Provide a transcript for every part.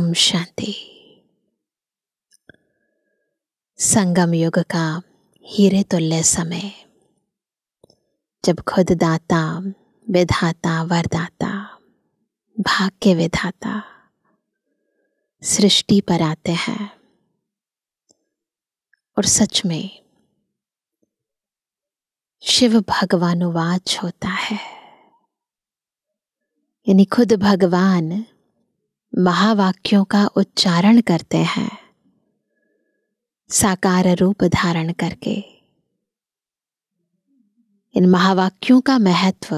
ओम शांति संगम युग का हीरे तुल्य समय जब खुद दाता विधाता वरदाता भाग्य विधाता सृष्टि पर आते हैं और सच में शिव भगवानुवाच होता है यानी खुद भगवान महावाक्यों का उच्चारण करते हैं साकार रूप धारण करके इन महावाक्यों का महत्व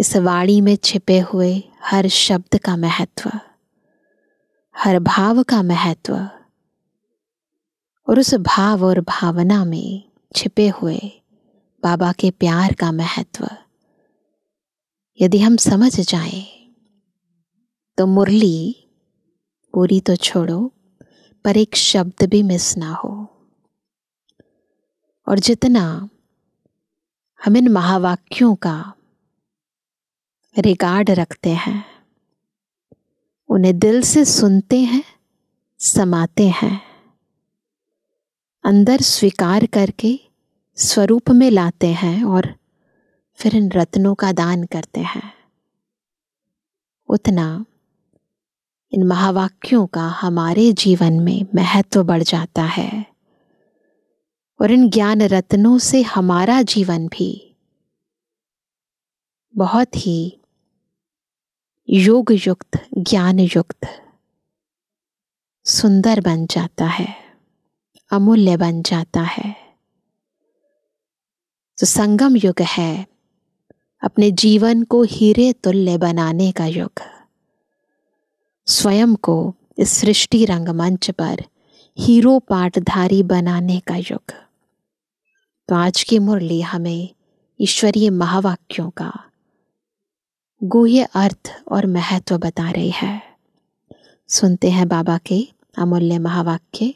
इस वाणी में छिपे हुए हर शब्द का महत्व हर भाव का महत्व और उस भाव और भावना में छिपे हुए बाबा के प्यार का महत्व यदि हम समझ जाएं तो मुरली पूरी तो छोड़ो पर एक शब्द भी मिस ना हो और जितना हम इन महावाक्यों का रिगार्ड रखते हैं उन्हें दिल से सुनते हैं समाते हैं अंदर स्वीकार करके स्वरूप में लाते हैं और फिर इन रत्नों का दान करते हैं उतना इन महावाक्यों का हमारे जीवन में महत्व बढ़ जाता है और इन ज्ञान रत्नों से हमारा जीवन भी बहुत ही योग युक्त ज्ञान युक्त सुंदर बन जाता है अमूल्य बन जाता है तो संगम युग है अपने जीवन को हीरे तुल्य बनाने का युग स्वयं को सृष्टि रंगमंच पर हीरो पाठधारी बनाने का युग तो आज की मुरली हमें ईश्वरीय महावाक्यों का गुह्य अर्थ और महत्व बता रही है सुनते हैं बाबा के अमूल्य महावाक्य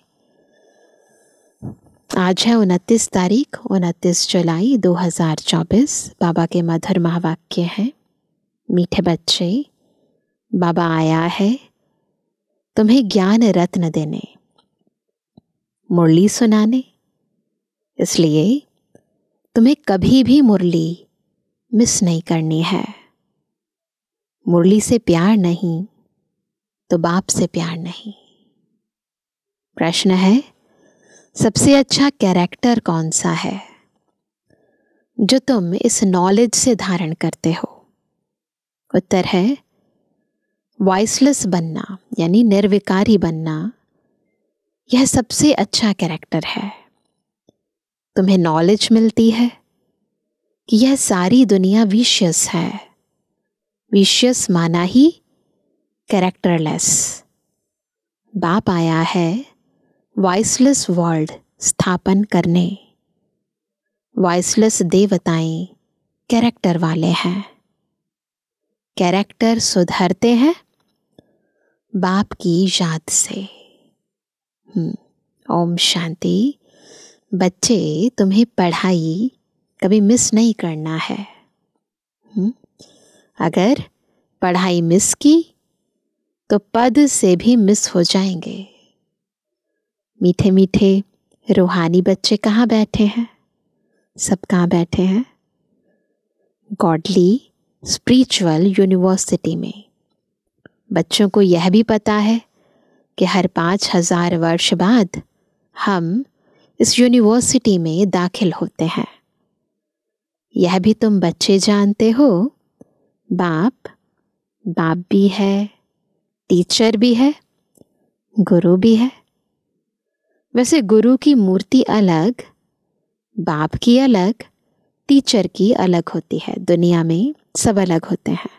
आज है उनतीस तारीख उनतीस जुलाई 2024 बाबा के मधुर महावाक्य हैं मीठे बच्चे बाबा आया है तुम्हें ज्ञान रत्न देने मुरली सुनाने इसलिए तुम्हें कभी भी मुरली मिस नहीं करनी है मुरली से प्यार नहीं तो बाप से प्यार नहीं प्रश्न है सबसे अच्छा कैरेक्टर कौन सा है जो तुम इस नॉलेज से धारण करते हो उत्तर है वॉइसलेस बनना यानी निर्विकारी बनना यह सबसे अच्छा कैरेक्टर है तुम्हें नॉलेज मिलती है कि यह सारी दुनिया विशियस है विशियस माना ही कैरेक्टरलेस बाप आया है वॉइसलेस वर्ल्ड स्थापन करने वॉइसलेस देवताएं कैरेक्टर वाले हैं कैरेक्टर सुधरते हैं बाप की याद से हम्म, ओम शांति बच्चे तुम्हें पढ़ाई कभी मिस नहीं करना है हम्म, अगर पढ़ाई मिस की तो पद से भी मिस हो जाएंगे मीठे मीठे रूहानी बच्चे कहाँ बैठे हैं सब कहाँ बैठे हैं गॉडली स्पिरिचुअल यूनिवर्सिटी में बच्चों को यह भी पता है कि हर पाँच हजार वर्ष बाद हम इस यूनिवर्सिटी में दाखिल होते हैं यह भी तुम बच्चे जानते हो बाप बाप भी है टीचर भी है गुरु भी है वैसे गुरु की मूर्ति अलग बाप की अलग टीचर की अलग होती है दुनिया में सब अलग होते हैं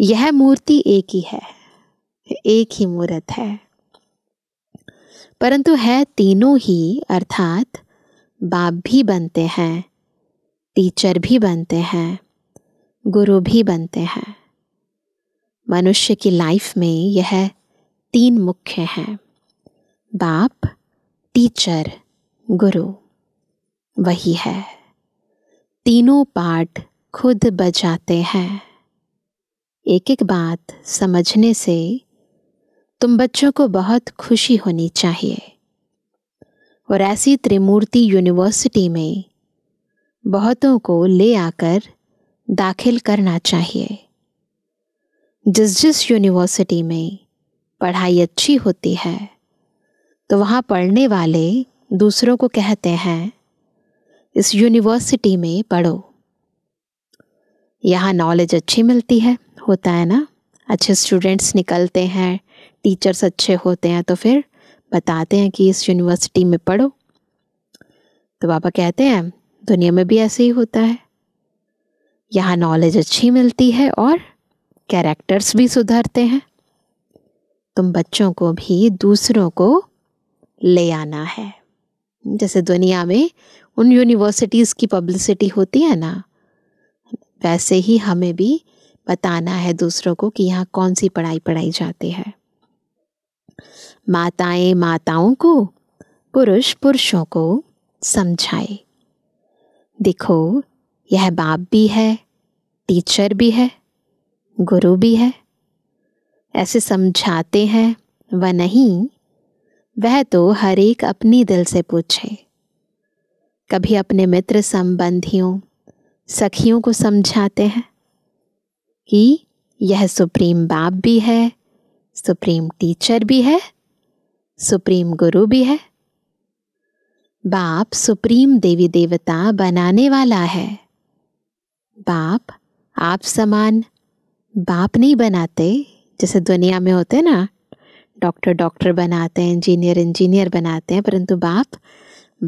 यह मूर्ति एक ही है एक ही मूर्त है परंतु है तीनों ही अर्थात बाप भी बनते हैं टीचर भी बनते हैं गुरु भी बनते हैं मनुष्य की लाइफ में यह तीन मुख्य हैं बाप टीचर गुरु वही है तीनों पार्ट खुद बजाते हैं एक एक बात समझने से तुम बच्चों को बहुत खुशी होनी चाहिए और ऐसी त्रिमूर्ति यूनिवर्सिटी में बहुतों को ले आकर दाखिल करना चाहिए जिस जिस यूनिवर्सिटी में पढ़ाई अच्छी होती है तो वहाँ पढ़ने वाले दूसरों को कहते हैं इस यूनिवर्सिटी में पढ़ो यहाँ नॉलेज अच्छी मिलती है होता है ना अच्छे स्टूडेंट्स निकलते हैं टीचर्स अच्छे होते हैं तो फिर बताते हैं कि इस यूनिवर्सिटी में पढ़ो तो बाबा कहते हैं दुनिया में भी ऐसे ही होता है यहाँ नॉलेज अच्छी मिलती है और कैरेक्टर्स भी सुधरते हैं तुम बच्चों को भी दूसरों को ले आना है जैसे दुनिया में उन यूनिवर्सिटीज़ की पब्लिसिटी होती है ना वैसे ही हमें भी बताना है दूसरों को कि यहाँ कौन सी पढ़ाई पढ़ाई जाती है माताएं माताओं को पुरुष पुरुषों को समझाए देखो यह बाप भी है टीचर भी है गुरु भी है ऐसे समझाते हैं वह नहीं वह तो हर एक अपनी दिल से पूछे कभी अपने मित्र संबंधियों सखियों को समझाते हैं कि यह सुप्रीम बाप भी है सुप्रीम टीचर भी है सुप्रीम गुरु भी है बाप सुप्रीम देवी देवता बनाने वाला है बाप आप समान बाप नहीं बनाते जैसे दुनिया में होते ना डॉक्टर डॉक्टर बनाते हैं इंजीनियर इंजीनियर बनाते हैं परंतु बाप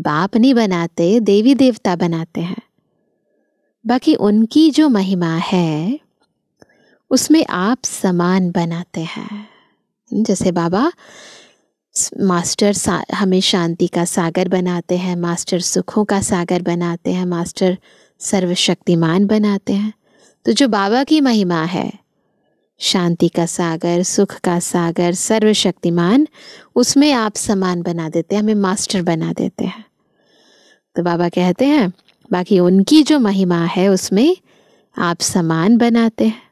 बाप नहीं बनाते देवी देवता बनाते हैं बाकी उनकी जो महिमा है उसमें आप समान बनाते हैं जैसे बाबा मास्टर हमें शांति का सागर बनाते हैं मास्टर सुखों का सागर बनाते हैं मास्टर सर्वशक्तिमान बनाते हैं तो जो बाबा की महिमा है शांति का सागर सुख का सागर सर्वशक्तिमान उसमें आप समान बना देते हैं हमें मास्टर बना देते हैं तो बाबा कहते हैं बाकी उनकी जो महिमा है उसमें आप समान बनाते हैं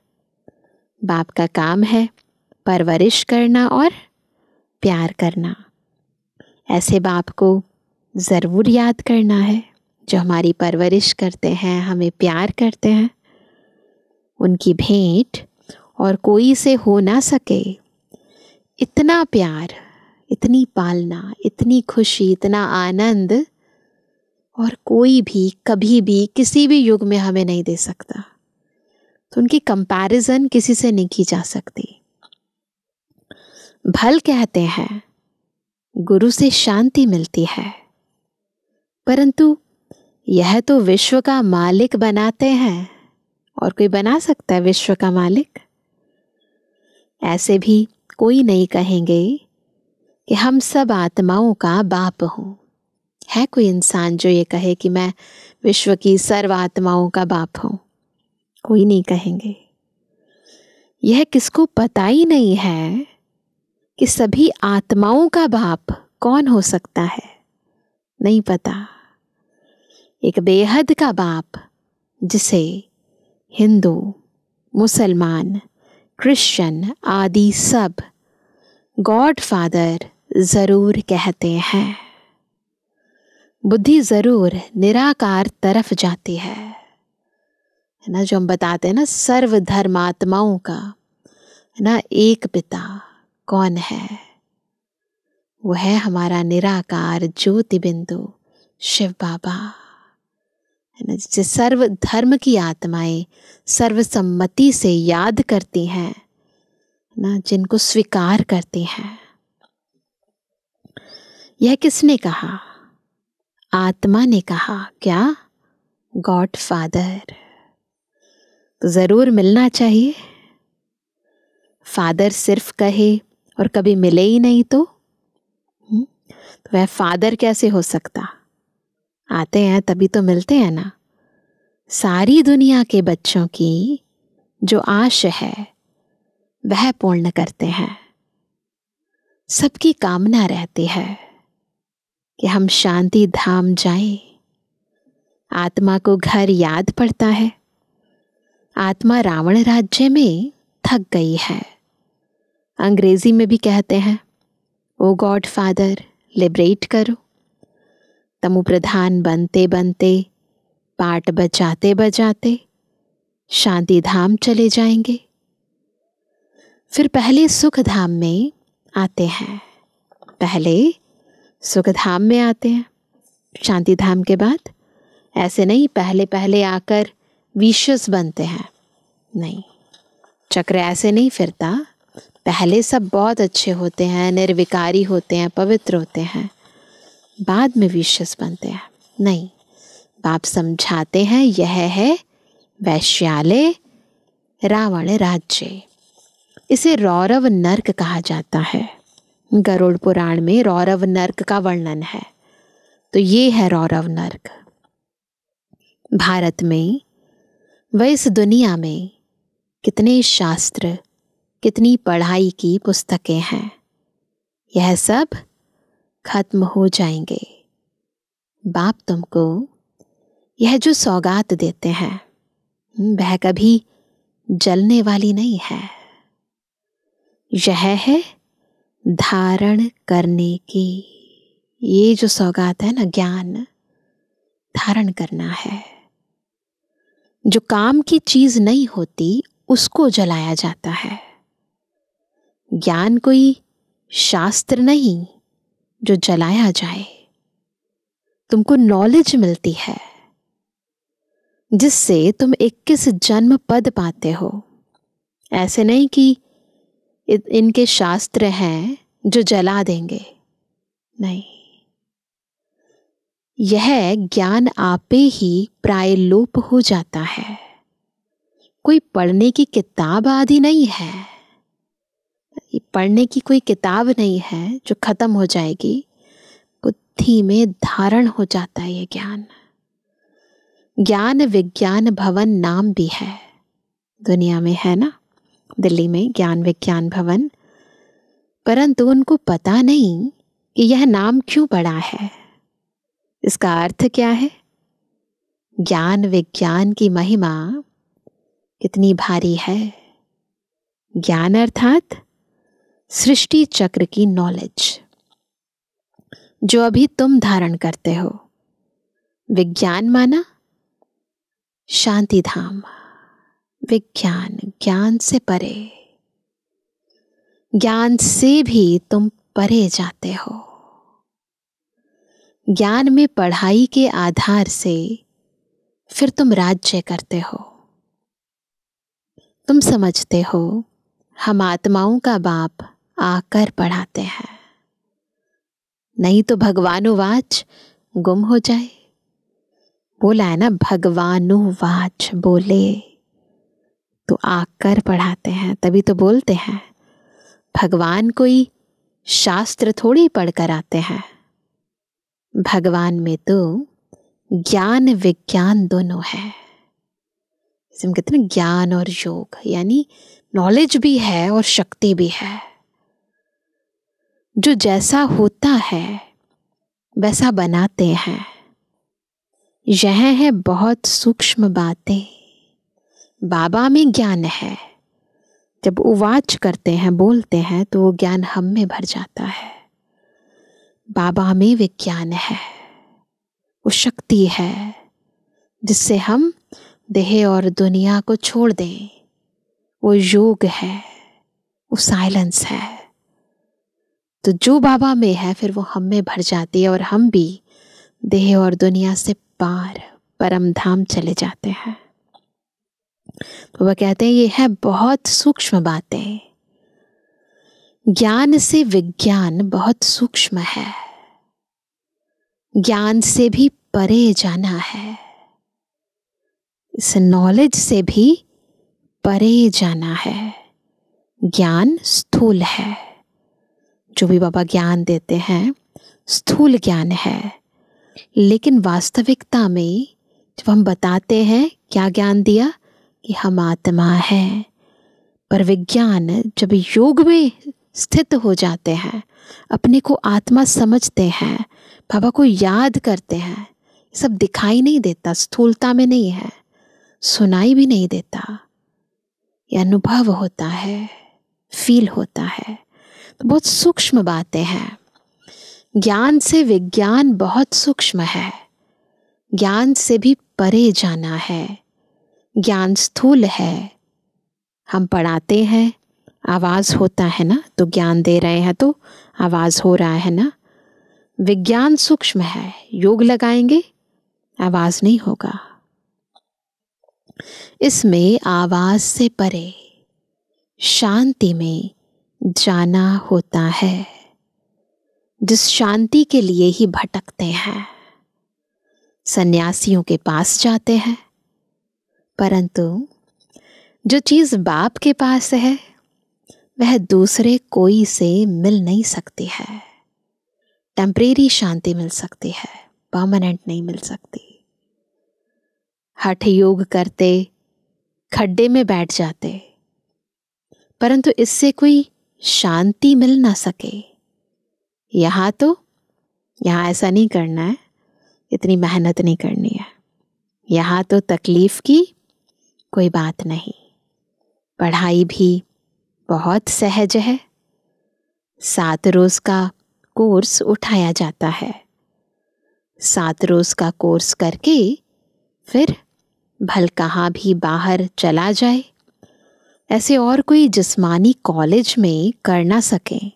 बाप का काम है परवरिश करना और प्यार करना ऐसे बाप को ज़रूर याद करना है जो हमारी परवरिश करते हैं हमें प्यार करते हैं उनकी भेंट और कोई से हो ना सके इतना प्यार इतनी पालना इतनी खुशी इतना आनंद और कोई भी कभी भी किसी भी युग में हमें नहीं दे सकता तो उनकी कंपैरिजन किसी से नहीं की जा सकती भल कहते हैं गुरु से शांति मिलती है परंतु यह तो विश्व का मालिक बनाते हैं और कोई बना सकता है विश्व का मालिक ऐसे भी कोई नहीं कहेंगे कि हम सब आत्माओं का बाप हूं है कोई इंसान जो ये कहे कि मैं विश्व की सर्व आत्माओं का बाप हूं कोई नहीं कहेंगे यह किसको पता ही नहीं है कि सभी आत्माओं का बाप कौन हो सकता है नहीं पता एक बेहद का बाप जिसे हिंदू मुसलमान क्रिश्चियन आदि सब गॉड फादर ज़रूर कहते हैं बुद्धि ज़रूर निराकार तरफ जाती है है ना जो हम बताते हैं ना सर्व धर्मात्माओं का है ना एक पिता कौन है वो है हमारा निराकार ज्योति बिंदु शिव बाबा है ना जिसे सर्व धर्म की आत्माएं सर्वसम्मति से याद करती हैं ना जिनको स्वीकार करती हैं यह किसने कहा आत्मा ने कहा क्या गॉड फादर तो ज़रूर मिलना चाहिए फादर सिर्फ कहे और कभी मिले ही नहीं तो, हम्म, तो वह फादर कैसे हो सकता आते हैं तभी तो मिलते हैं ना सारी दुनिया के बच्चों की जो आश है वह पूर्ण करते हैं सबकी कामना रहती है कि हम शांति धाम जाएं आत्मा को घर याद पड़ता है आत्मा रावण राज्य में थक गई है अंग्रेजी में भी कहते हैं ओ गॉड फादर लिबरेट करो तमु प्रधान बनते बनते पाठ बजाते बजाते शांति धाम चले जाएंगे फिर पहले सुख धाम में आते हैं पहले सुख धाम में आते हैं शांति धाम के बाद ऐसे नहीं पहले पहले आकर विशस बनते हैं नहीं चक्र ऐसे नहीं फिरता पहले सब बहुत अच्छे होते हैं निर्विकारी होते हैं पवित्र होते हैं बाद में विशस बनते हैं नहीं बाप समझाते हैं यह है वैश्यालय रावण राज्य इसे रौरव नर्क कहा जाता है गरुड़ पुराण में रौरव नर्क का वर्णन है तो ये है रौरव नर्क भारत में वह इस दुनिया में कितने शास्त्र कितनी पढ़ाई की पुस्तकें हैं यह सब खत्म हो जाएंगे बाप तुमको यह जो सौगात देते हैं वह कभी जलने वाली नहीं है यह है धारण करने की ये जो सौगात है ना ज्ञान धारण करना है जो काम की चीज नहीं होती उसको जलाया जाता है ज्ञान कोई शास्त्र नहीं जो जलाया जाए तुमको नॉलेज मिलती है जिससे तुम इक्कीस जन्म पद पाते हो ऐसे नहीं कि इनके शास्त्र हैं जो जला देंगे नहीं यह ज्ञान आपे ही प्राय लोप हो जाता है कोई पढ़ने की किताब आदि नहीं है पढ़ने की कोई किताब नहीं है जो खत्म हो जाएगी बुद्धि में धारण हो जाता है यह ज्ञान ज्ञान विज्ञान भवन नाम भी है दुनिया में है ना दिल्ली में ज्ञान विज्ञान भवन परंतु उनको पता नहीं कि यह नाम क्यों पड़ा है इसका अर्थ क्या है ज्ञान विज्ञान की महिमा कितनी भारी है ज्ञान अर्थात सृष्टि चक्र की नॉलेज जो अभी तुम धारण करते हो विज्ञान माना शांति धाम विज्ञान ज्ञान से परे ज्ञान से भी तुम परे जाते हो ज्ञान में पढ़ाई के आधार से फिर तुम राज्य करते हो तुम समझते हो हम आत्माओं का बाप आकर पढ़ाते हैं नहीं तो भगवानुवाच गुम हो जाए बोला है ना भगवानुवाच बोले तो आकर पढ़ाते हैं तभी तो बोलते हैं भगवान कोई शास्त्र थोड़ी पढ़कर आते हैं भगवान में तो ज्ञान विज्ञान दोनों है जिसमें कहते हैं ना ज्ञान और योग यानी नॉलेज भी है और शक्ति भी है जो जैसा होता है वैसा बनाते हैं यह है बहुत सूक्ष्म बातें बाबा में ज्ञान है जब उवाच करते हैं बोलते हैं तो वो ज्ञान हम में भर जाता है बाबा में विज्ञान है वो शक्ति है जिससे हम देह और दुनिया को छोड़ दें वो योग है वो साइलेंस है तो जो बाबा में है फिर वो हम में भर जाती है और हम भी देह और दुनिया से पार परम धाम चले जाते हैं तो वह कहते हैं ये है बहुत सूक्ष्म बातें ज्ञान से विज्ञान बहुत सूक्ष्म है ज्ञान से भी परे जाना है इस नॉलेज से भी परे जाना है ज्ञान स्थूल है जो भी बाबा ज्ञान देते हैं स्थूल ज्ञान है लेकिन वास्तविकता में जब हम बताते हैं क्या ज्ञान दिया कि हम आत्मा हैं पर विज्ञान जब योग में स्थित हो जाते हैं अपने को आत्मा समझते हैं बाबा को याद करते हैं सब दिखाई नहीं देता स्थूलता में नहीं है सुनाई भी नहीं देता ये अनुभव होता है फील होता है तो बहुत सूक्ष्म बातें हैं ज्ञान से विज्ञान बहुत सूक्ष्म है ज्ञान से भी परे जाना है ज्ञान स्थूल है हम पढ़ाते हैं आवाज़ होता है ना तो ज्ञान दे रहे हैं तो आवाज़ हो रहा है ना विज्ञान सूक्ष्म है योग लगाएंगे आवाज़ नहीं होगा इसमें आवाज़ से परे शांति में जाना होता है जिस शांति के लिए ही भटकते हैं सन्यासियों के पास जाते हैं परंतु जो चीज़ बाप के पास है वह दूसरे कोई से मिल नहीं सकती है टेम्परेरी शांति मिल सकती है परमानेंट नहीं मिल सकती हठ योग करते खड्डे में बैठ जाते परंतु इससे कोई शांति मिल ना सके यहाँ तो यहाँ ऐसा नहीं करना है इतनी मेहनत नहीं करनी है यहाँ तो तकलीफ़ की कोई बात नहीं पढ़ाई भी बहुत सहज है सात रोज का कोर्स उठाया जाता है सात रोज का कोर्स करके फिर भल कहाँ भी बाहर चला जाए ऐसे और कोई जिस्मानी कॉलेज में कर ना सकें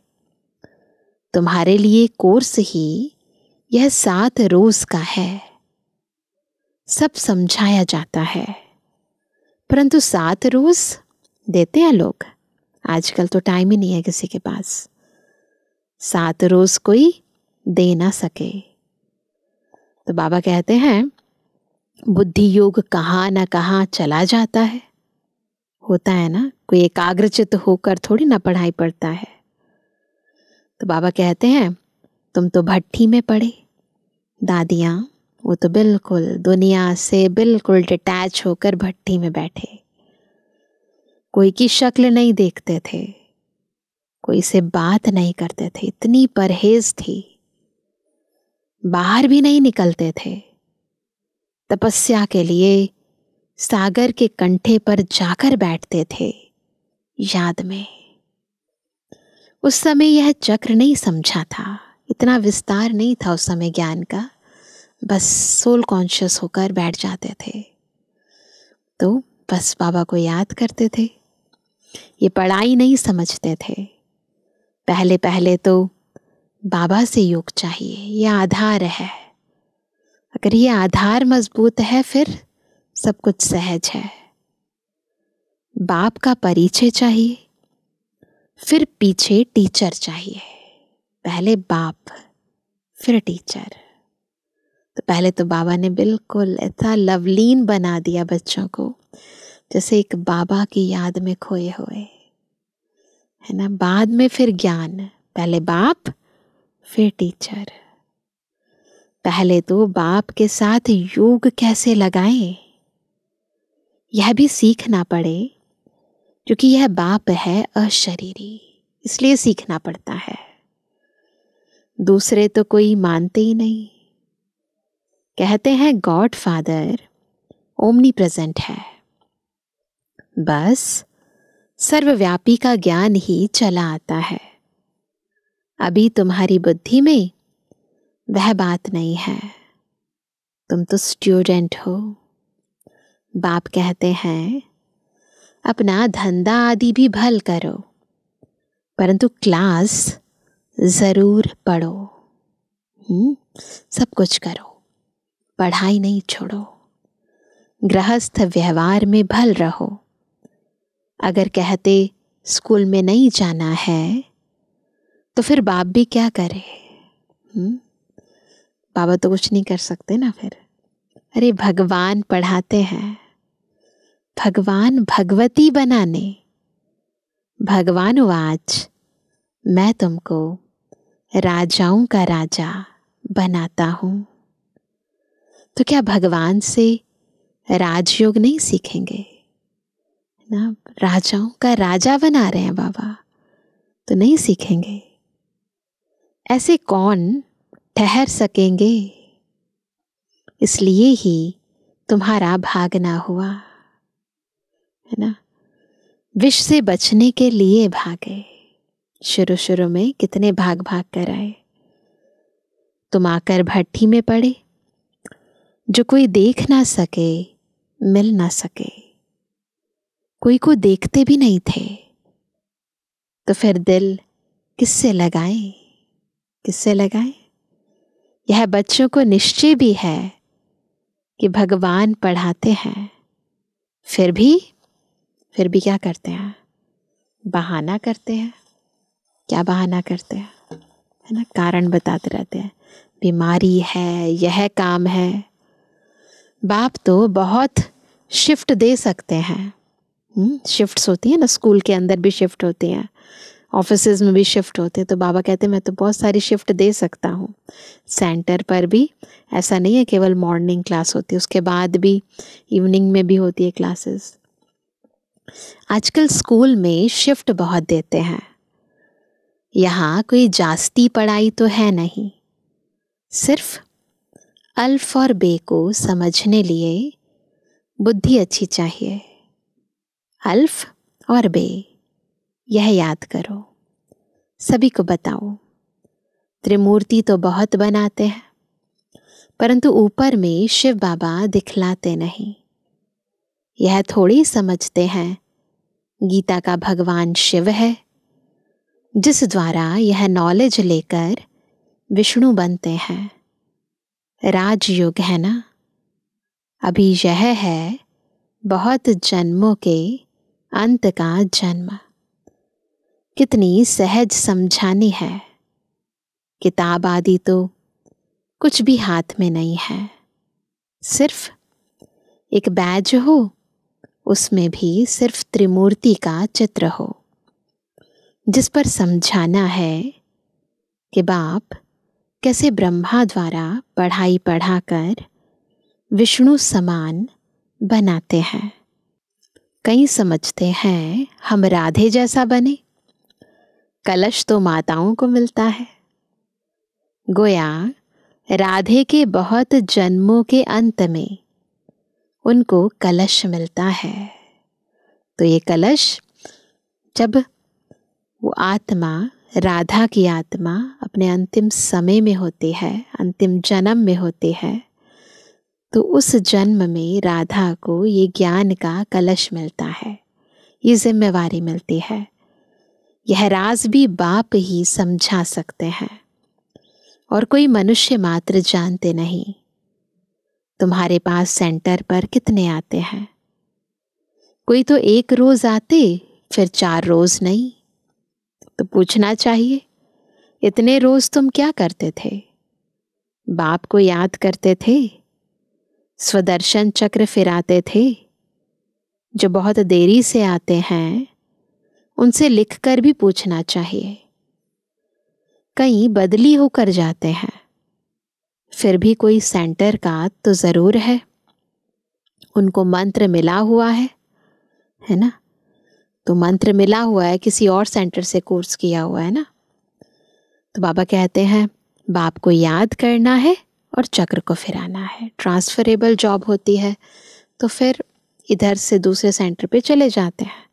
तुम्हारे लिए कोर्स ही यह सात रोज का है सब समझाया जाता है परंतु सात रोज देते हैं लोग आजकल तो टाइम ही नहीं है किसी के पास सात रोज कोई दे ना सके तो बाबा कहते हैं बुद्धि योग कहाँ ना कहाँ चला जाता है होता है ना कोई एकाग्रचित होकर थोड़ी ना पढ़ाई पड़ता है तो बाबा कहते हैं तुम तो भट्टी में पढ़े दादियाँ वो तो बिल्कुल दुनिया से बिल्कुल डिटैच होकर भट्टी में बैठे कोई की शक्ल नहीं देखते थे कोई से बात नहीं करते थे इतनी परहेज थी बाहर भी नहीं निकलते थे तपस्या के लिए सागर के कंठे पर जाकर बैठते थे याद में उस समय यह चक्र नहीं समझा था इतना विस्तार नहीं था उस समय ज्ञान का बस सोल कॉन्शियस होकर बैठ जाते थे तो बस बाबा को याद करते थे ये पढ़ाई नहीं समझते थे पहले पहले तो बाबा से योग चाहिए ये आधार है अगर ये आधार मजबूत है फिर सब कुछ सहज है बाप का परिचय चाहिए फिर पीछे टीचर चाहिए पहले बाप फिर टीचर तो पहले तो बाबा ने बिल्कुल ऐसा लवलीन बना दिया बच्चों को जैसे एक बाबा की याद में खोए हुए है ना बाद में फिर ज्ञान पहले बाप फिर टीचर पहले तो बाप के साथ योग कैसे लगाएं यह भी सीखना पड़े क्योंकि यह बाप है अशरीरी इसलिए सीखना पड़ता है दूसरे तो कोई मानते ही नहीं कहते हैं गॉड फादर ओमनी प्रेजेंट है बस सर्वव्यापी का ज्ञान ही चला आता है अभी तुम्हारी बुद्धि में वह बात नहीं है तुम तो स्टूडेंट हो बाप कहते हैं अपना धंधा आदि भी भल करो परंतु क्लास ज़रूर पढ़ो हुँ? हम्म, सब कुछ करो पढ़ाई नहीं छोड़ो गृहस्थ व्यवहार में भल रहो अगर कहते स्कूल में नहीं जाना है तो फिर बाप भी क्या करे हम्म? बाबा तो कुछ नहीं कर सकते ना फिर अरे भगवान पढ़ाते हैं भगवान भगवती बनाने भगवान वाच मैं तुमको राजाओं का राजा बनाता हूँ तो क्या भगवान से राजयोग नहीं सीखेंगे इतना राजाओं का राजा बना रहे हैं बाबा तो नहीं सीखेंगे ऐसे कौन ठहर सकेंगे इसलिए ही तुम्हारा भागना हुआ है ना विष से बचने के लिए भागे शुरू शुरू में कितने भाग भाग कर आए तुम आकर भट्टी में पड़े जो कोई देख ना सके मिल ना सके कोई को देखते भी नहीं थे तो फिर दिल किससे लगाए किससे लगाए यह बच्चों को निश्चय भी है कि भगवान पढ़ाते हैं फिर भी फिर भी क्या करते हैं बहाना करते हैं क्या बहाना करते हैं है ना कारण बताते रहते हैं बीमारी है यह काम है बाप तो बहुत शिफ्ट दे सकते हैं शिफ्ट्स हम्म, होती हैं ना स्कूल के अंदर भी शिफ्ट होती हैं ऑफिस में भी शिफ्ट होते हैं तो बाबा कहते हैं मैं तो बहुत सारी शिफ्ट दे सकता हूँ सेंटर पर भी ऐसा नहीं है केवल मॉर्निंग क्लास होती है उसके बाद भी इवनिंग में भी होती है क्लासेस आजकल स्कूल में शिफ्ट बहुत देते हैं यहाँ कोई जास्ती पढ़ाई तो है नहीं सिर्फ अल्फ और बे को समझने लिए बुद्धि अच्छी चाहिए अल्फ और बे यह याद करो सभी को बताओ त्रिमूर्ति तो बहुत बनाते हैं परंतु ऊपर में शिव बाबा दिखलाते नहीं यह थोड़ी समझते हैं गीता का भगवान शिव है जिस द्वारा यह नॉलेज लेकर विष्णु बनते हैं राजयुग है ना अभी यह है बहुत जन्मों के अंत का जन्म कितनी सहज समझानी है किताब आदि तो कुछ भी हाथ में नहीं है सिर्फ एक बैज हो उसमें भी सिर्फ त्रिमूर्ति का चित्र हो जिस पर समझाना है कि बाप कैसे ब्रह्मा द्वारा पढ़ाई पढ़ाकर विष्णु समान बनाते हैं कई समझते हैं हम राधे जैसा बने कलश तो माताओं को मिलता है गोया राधे के बहुत जन्मों के अंत में उनको कलश मिलता है तो ये कलश जब वो आत्मा राधा की आत्मा अपने अंतिम समय में होती है अंतिम जन्म में होती है तो उस जन्म में राधा को ये ज्ञान का कलश मिलता है ये जिम्मेवारी मिलती है यह राज भी बाप ही समझा सकते हैं और कोई मनुष्य मात्र जानते नहीं तुम्हारे पास सेंटर पर कितने आते हैं कोई तो एक रोज आते फिर चार रोज नहीं तो पूछना चाहिए इतने रोज तुम क्या करते थे बाप को याद करते थे स्वदर्शन चक्र फिराते थे जो बहुत देरी से आते हैं उनसे लिखकर भी पूछना चाहिए कहीं बदली होकर जाते हैं फिर भी कोई सेंटर का तो ज़रूर है उनको मंत्र मिला हुआ है है ना तो मंत्र मिला हुआ है किसी और सेंटर से कोर्स किया हुआ है ना तो बाबा कहते हैं बाप को याद करना है और चक्र को फिराना है ट्रांसफरेबल जॉब होती है तो फिर इधर से दूसरे सेंटर पे चले जाते हैं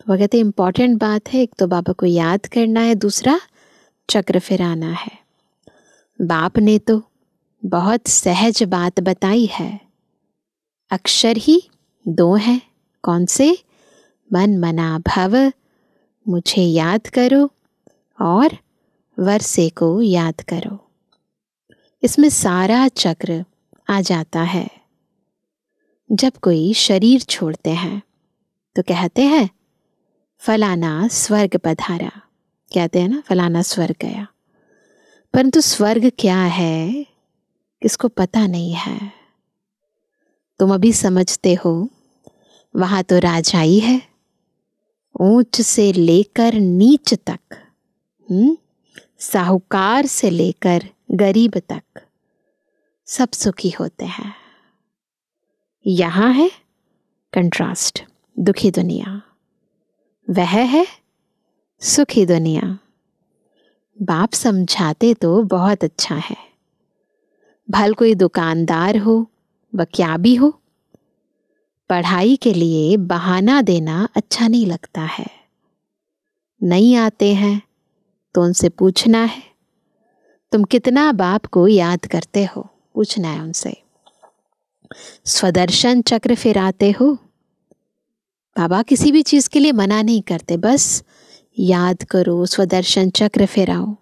तो वह कहते इम्पॉर्टेंट बात है एक तो बाबा को याद करना है दूसरा चक्र फिराना है बाप ने तो बहुत सहज बात बताई है अक्षर ही दो हैं कौन से मन मना भव मुझे याद करो और वर्षे को याद करो इसमें सारा चक्र आ जाता है जब कोई शरीर छोड़ते हैं तो कहते हैं फलाना स्वर्ग पधारा कहते हैं ना फलाना स्वर्ग गया परंतु स्वर्ग क्या है किसको पता नहीं है तुम अभी समझते हो वहाँ तो राजाई है ऊंच से लेकर नीच तक हम्म साहूकार से लेकर गरीब तक सब सुखी होते हैं यहाँ है कंट्रास्ट दुखी दुनिया वह है सुखी दुनिया बाप समझाते तो बहुत अच्छा है भल कोई दुकानदार हो व क्या भी हो पढ़ाई के लिए बहाना देना अच्छा नहीं लगता है नहीं आते हैं तो उनसे पूछना है तुम कितना बाप को याद करते हो पूछना है उनसे स्वदर्शन चक्र फिराते हो बाबा किसी भी चीज़ के लिए मना नहीं करते बस याद करो स्वदर्शन चक्र फिराओ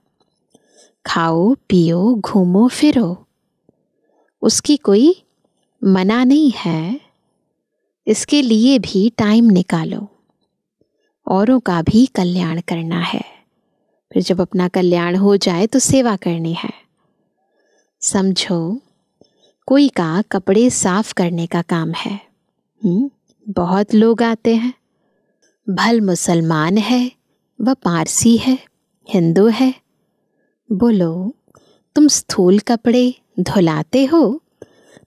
खाओ पियो घूमो फिरो उसकी कोई मना नहीं है इसके लिए भी टाइम निकालो औरों का भी कल्याण करना है फिर जब अपना कल्याण हो जाए तो सेवा करनी है समझो कोई का कपड़े साफ करने का काम है हुँ? हम्म, बहुत लोग आते हैं भल मुसलमान है वह पारसी है हिंदू है बोलो तुम स्थूल कपड़े धुलाते हो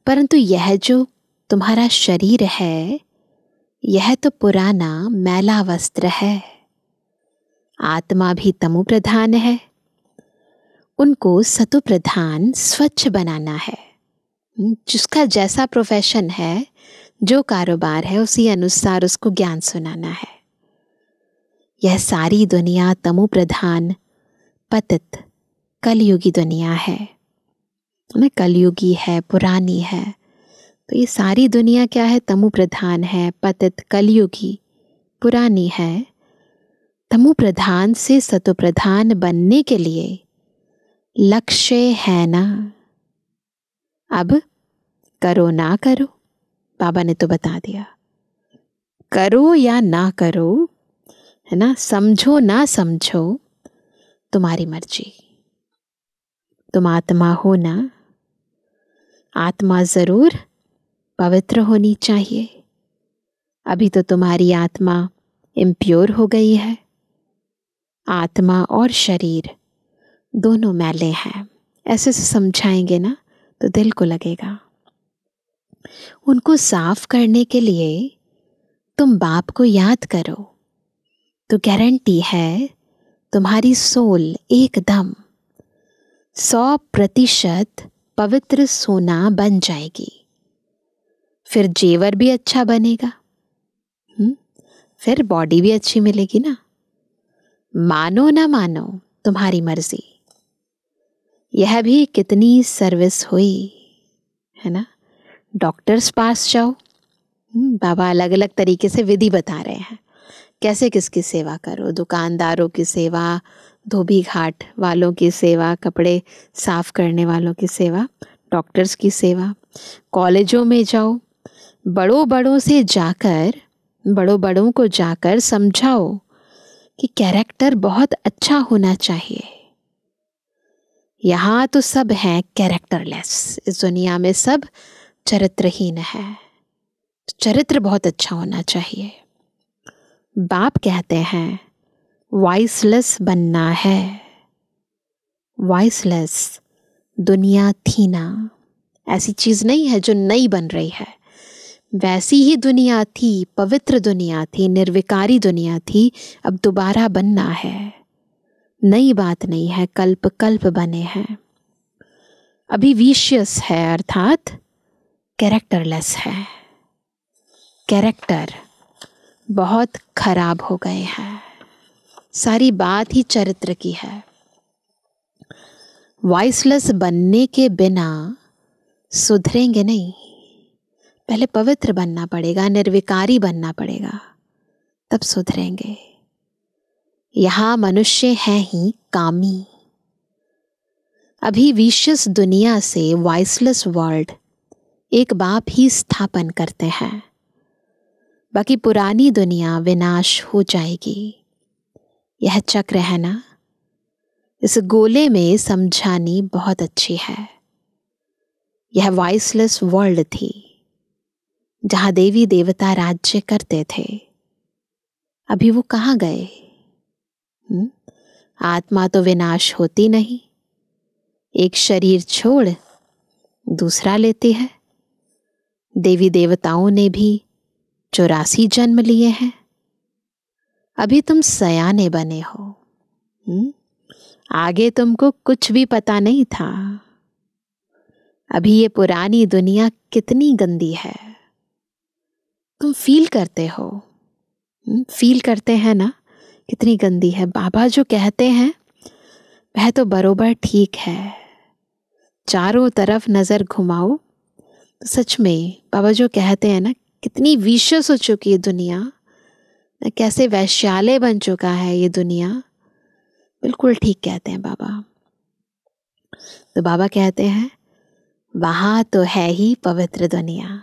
परंतु यह जो तुम्हारा शरीर है यह तो पुराना मैला वस्त्र है आत्मा भी तमु प्रधान है उनको सतु प्रधान स्वच्छ बनाना है जिसका जैसा प्रोफेशन है जो कारोबार है उसी अनुसार उसको ज्ञान सुनाना है यह सारी दुनिया तमु प्रधान पतित कलयुगी दुनिया है ना कलयुगी है पुरानी है तो ये सारी दुनिया क्या है तमु प्रधान है पतित कलयुगी पुरानी है तमु प्रधान से सतु प्रधान बनने के लिए लक्ष्य है ना अब करो ना करो बाबा ने तो बता दिया करो या ना करो है ना समझो ना समझो तुम्हारी मर्जी तुम आत्मा हो ना आत्मा ज़रूर पवित्र होनी चाहिए अभी तो तुम्हारी आत्मा इम्प्योर हो गई है आत्मा और शरीर दोनों मैले हैं ऐसे से समझाएंगे ना तो दिल को लगेगा उनको साफ करने के लिए तुम बाप को याद करो तो गारंटी है तुम्हारी सोल एकदम सौ प्रतिशत पवित्र सोना बन जाएगी फिर जेवर भी अच्छा बनेगा हुँ? हम्म, फिर बॉडी भी अच्छी मिलेगी ना मानो ना मानो तुम्हारी मर्जी यह भी कितनी सर्विस हुई है ना डॉक्टर्स पास जाओ हम्म, बाबा अलग अलग तरीके से विधि बता रहे हैं कैसे किसकी सेवा करो दुकानदारों की सेवा धोबी घाट वालों की सेवा कपड़े साफ करने वालों की सेवा डॉक्टर्स की सेवा कॉलेजों में जाओ बड़ों बड़ों से जाकर बड़ों बड़ों को जाकर समझाओ कि कैरेक्टर बहुत अच्छा होना चाहिए यहाँ तो सब हैं कैरेक्टरलेस इस दुनिया में सब चरित्रहीन है तो चरित्र बहुत अच्छा होना चाहिए बाप कहते हैं वॉइसलेस बनना है वॉइसलेस दुनिया थी ना ऐसी चीज़ नहीं है जो नई बन रही है वैसी ही दुनिया थी पवित्र दुनिया थी निर्विकारी दुनिया थी अब दोबारा बनना है नई बात नहीं है कल्प कल्प बने हैं अभी विशियस है अर्थात कैरेक्टरलेस है कैरेक्टर बहुत खराब हो गए हैं सारी बात ही चरित्र की है वॉइसलेस बनने के बिना सुधरेंगे नहीं पहले पवित्र बनना पड़ेगा निर्विकारी बनना पड़ेगा तब सुधरेंगे यहां मनुष्य है ही कामी अभी विशस दुनिया से वॉइसलेस वर्ल्ड एक बाप ही स्थापन करते हैं बाकी पुरानी दुनिया विनाश हो जाएगी यह चक्र है ना इस गोले में समझानी बहुत अच्छी है यह वॉइसलेस वर्ल्ड थी जहां देवी देवता राज्य करते थे अभी वो कहाँ गए हुँ? हम्म? आत्मा तो विनाश होती नहीं एक शरीर छोड़ दूसरा लेती है देवी देवताओं ने भी चौरासी जन्म लिए हैं अभी तुम सयाने बने हो हुँ? हम्म? आगे तुमको कुछ भी पता नहीं था अभी ये पुरानी दुनिया कितनी गंदी है तुम फील करते हो फील हम्म, करते हैं ना कितनी गंदी है बाबा जो कहते हैं वह तो बरोबर ठीक है चारों तरफ नज़र घुमाओ तो सच में बाबा जो कहते हैं ना कितनी विशेष हो चुकी है दुनिया कैसे वैश्यालय बन चुका है ये दुनिया बिल्कुल ठीक कहते हैं बाबा तो बाबा कहते हैं वहाँ तो है ही पवित्र दुनिया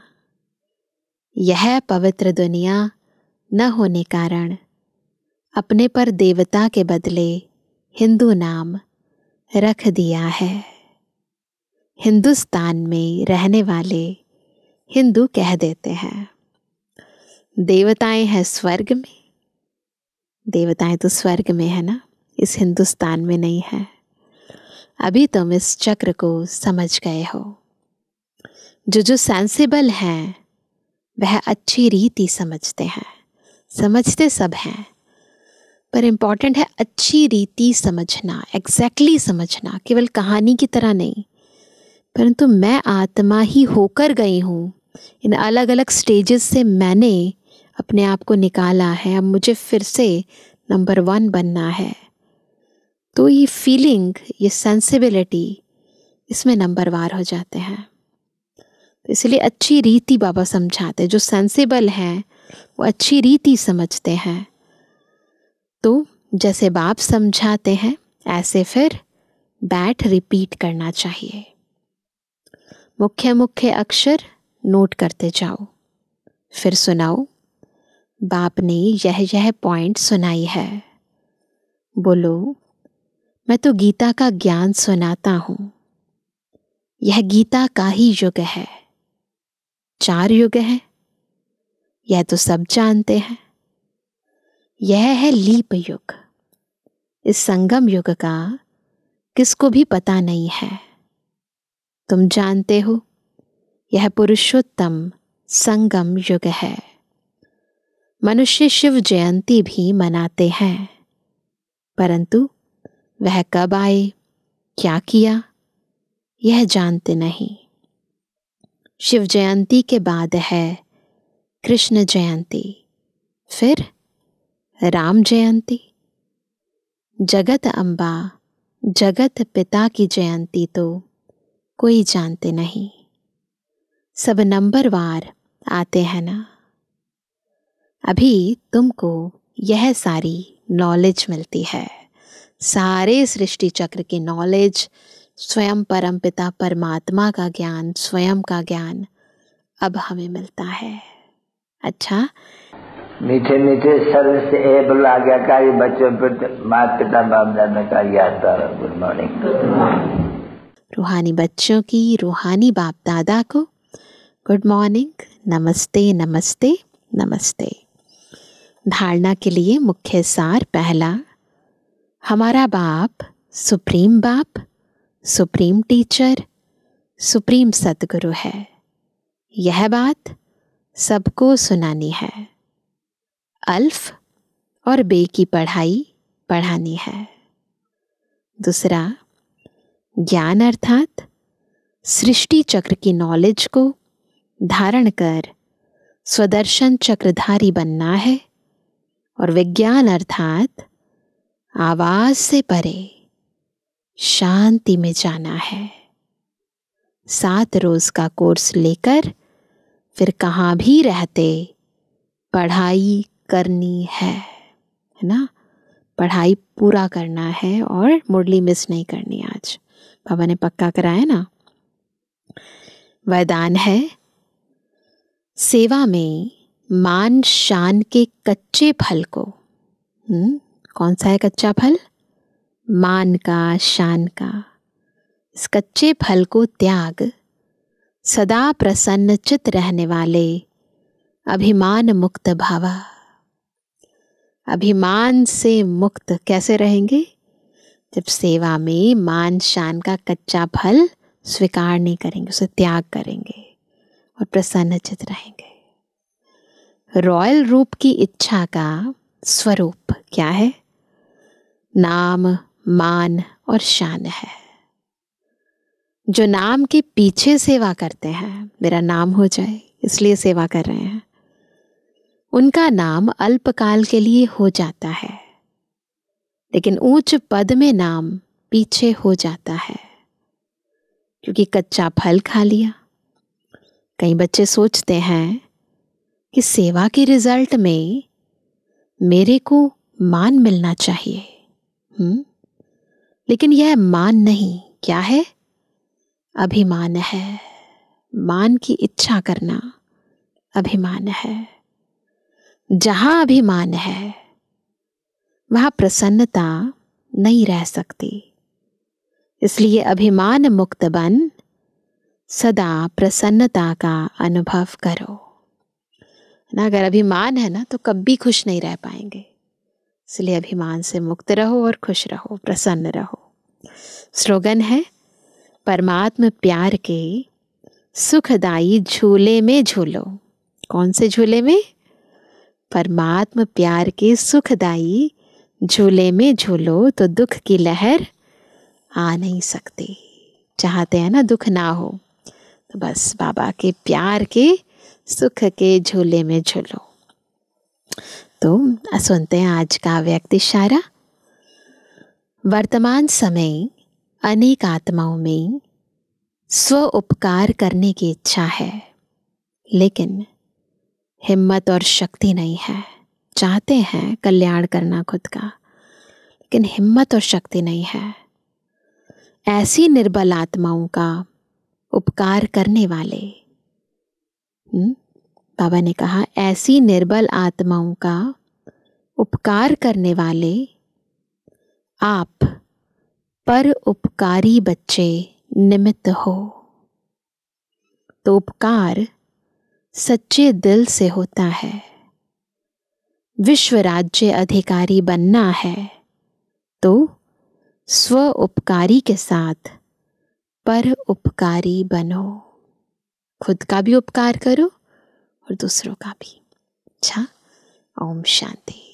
यह पवित्र दुनिया न होने कारण अपने पर देवता के बदले हिंदू नाम रख दिया है हिंदुस्तान में रहने वाले हिंदू कह देते हैं देवताएं हैं स्वर्ग में देवताएं तो स्वर्ग में है ना इस हिंदुस्तान में नहीं है अभी तुम इस चक्र को समझ गए हो जो जो सेंसिबल हैं वह अच्छी रीति समझते हैं समझते सब हैं पर इम्पॉर्टेंट है अच्छी रीति समझना एग्जैक्टली exactly समझना केवल कहानी की तरह नहीं परंतु मैं आत्मा ही होकर गई हूँ इन अलग अलग स्टेजेस से मैंने अपने आप को निकाला है अब मुझे फिर से नंबर वन बनना है तो ये फीलिंग ये सेंसिबिलिटी इसमें नंबरवार हो जाते हैं इसलिए अच्छी रीति बाबा समझाते जो सेंसिबल हैं वो अच्छी रीति समझते हैं तो जैसे बाप समझाते हैं ऐसे फिर बैठ रिपीट करना चाहिए मुख्य मुख्य अक्षर नोट करते जाओ फिर सुनाओ बाप ने यह यह पॉइंट सुनाई है बोलो मैं तो गीता का ज्ञान सुनाता हूँ यह गीता का ही युग है चार युग हैं यह तो सब जानते हैं यह है लीप युग इस संगम युग का किसको भी पता नहीं है तुम जानते हो यह पुरुषोत्तम संगम युग है मनुष्य शिव जयंती भी मनाते हैं परंतु वह कब आए क्या किया यह जानते नहीं शिव जयंती के बाद है कृष्ण जयंती फिर राम जयंती जगत अम्बा जगत पिता की जयंती तो कोई जानते नहीं सब नंबर वार आते हैं ना अभी तुमको यह सारी नॉलेज मिलती है सारे सृष्टि चक्र के नॉलेज स्वयं परमपिता परमात्मा का ज्ञान स्वयं का ज्ञान अब हमें मिलता है अच्छा मीठे मीठे सर्व से ए बोला बच्चों पर मात पिता बाप दादा का याद गुड मॉर्निंग रूहानी बच्चों की रूहानी बाप दादा को गुड मॉर्निंग नमस्ते नमस्ते नमस्ते धारणा के लिए मुख्य सार पहला हमारा बाप सुप्रीम बाप सुप्रीम टीचर सुप्रीम सदगुरु है यह बात सबको सुनानी है अल्फ और बे की पढ़ाई पढ़ानी है दूसरा ज्ञान अर्थात सृष्टि चक्र की नॉलेज को धारण कर स्वदर्शन चक्रधारी बनना है और विज्ञान अर्थात आवाज से परे शांति में जाना है सात रोज का कोर्स लेकर फिर कहाँ भी रहते पढ़ाई करनी है है ना पढ़ाई पूरा करना है और मुरली मिस नहीं करनी आज पापा ने पक्का कराया ना वरदान है सेवा में मान शान के कच्चे फल को हुँ? हम्म, कौन सा है कच्चा फल मान का शान का इस कच्चे फल को त्याग सदा प्रसन्न चित रहने वाले अभिमान मुक्त भावा अभिमान से मुक्त कैसे रहेंगे जब सेवा में मान शान का कच्चा फल स्वीकार नहीं करेंगे उसे त्याग करेंगे और प्रसन्न चित रहेंगे रॉयल रूप की इच्छा का स्वरूप क्या है नाम मान और शान है जो नाम के पीछे सेवा करते हैं मेरा नाम हो जाए इसलिए सेवा कर रहे हैं उनका नाम अल्पकाल के लिए हो जाता है लेकिन ऊंच पद में नाम पीछे हो जाता है क्योंकि कच्चा फल खा लिया कई बच्चे सोचते हैं कि सेवा के रिजल्ट में मेरे को मान मिलना चाहिए हुँ? हम्म? लेकिन यह मान नहीं क्या है अभिमान है मान की इच्छा करना अभिमान है जहां अभिमान है वहां प्रसन्नता नहीं रह सकती इसलिए अभिमान मुक्त बन सदा प्रसन्नता का अनुभव करो ना अगर अभिमान है ना तो कभी खुश नहीं रह पाएंगे इसलिए अभिमान से मुक्त रहो और खुश रहो प्रसन्न रहो स्लोगन है परमात्म प्यार के सुखदाई झूले में झूलो कौन से झूले में परमात्म प्यार के सुखदाई झूले में झूलो तो दुख की लहर आ नहीं सकती चाहते हैं ना दुख ना हो तो बस बाबा के प्यार के सुख के झूले में झूलो तो सुनते हैं आज का व्यक्ति इशारा वर्तमान समय अनेक आत्माओं में स्व उपकार करने की इच्छा है लेकिन हिम्मत और शक्ति नहीं है चाहते हैं कल्याण करना खुद का लेकिन हिम्मत और शक्ति नहीं है ऐसी निर्बल आत्माओं का उपकार करने वाले हुँ? हम्म? बाबा ने कहा ऐसी निर्बल आत्माओं का उपकार करने वाले आप पर उपकारी बच्चे निमित्त हो तो उपकार सच्चे दिल से होता है विश्व राज्य अधिकारी बनना है तो स्व उपकारी के साथ पर उपकारी बनो खुद का भी उपकार करो और दूसरों का भी अच्छा ओम शांति